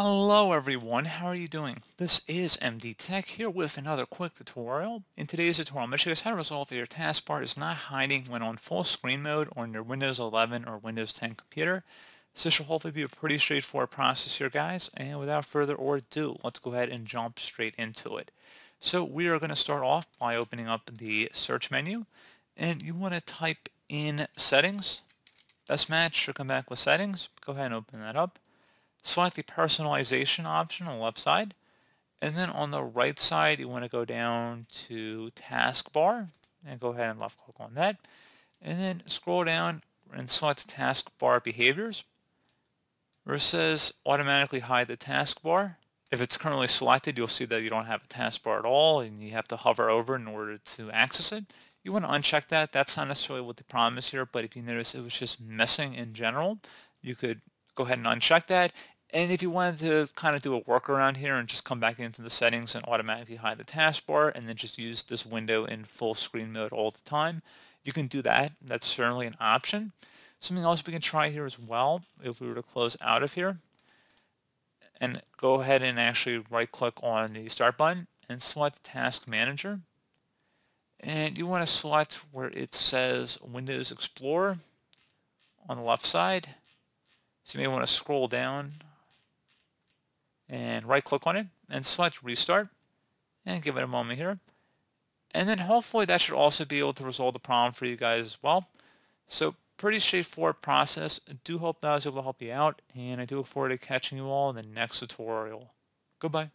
Hello everyone, how are you doing? This is MD Tech here with another quick tutorial. In today's tutorial, I'm going to show you how to resolve if your taskbar is not hiding when on full screen mode on your Windows 11 or Windows 10 computer. this should hopefully be a pretty straightforward process here guys, and without further ado, let's go ahead and jump straight into it. So we are going to start off by opening up the search menu, and you want to type in settings, best match should come back with settings, go ahead and open that up. Select the personalization option on the left side. And then on the right side, you want to go down to taskbar and go ahead and left click on that. And then scroll down and select taskbar behaviors where it says automatically hide the taskbar. If it's currently selected, you'll see that you don't have a taskbar at all and you have to hover over in order to access it. You want to uncheck that. That's not necessarily what the problem is here, but if you notice it was just missing in general, you could go ahead and uncheck that and if you wanted to kind of do a workaround here and just come back into the settings and automatically hide the taskbar and then just use this window in full screen mode all the time, you can do that. That's certainly an option. Something else we can try here as well, if we were to close out of here, and go ahead and actually right click on the start button and select task manager. And you want to select where it says Windows Explorer on the left side. So you may want to scroll down and right click on it and select restart and give it a moment here. And then hopefully that should also be able to resolve the problem for you guys as well. So pretty straightforward process. I do hope that I was able to help you out and I do look forward to catching you all in the next tutorial. Goodbye.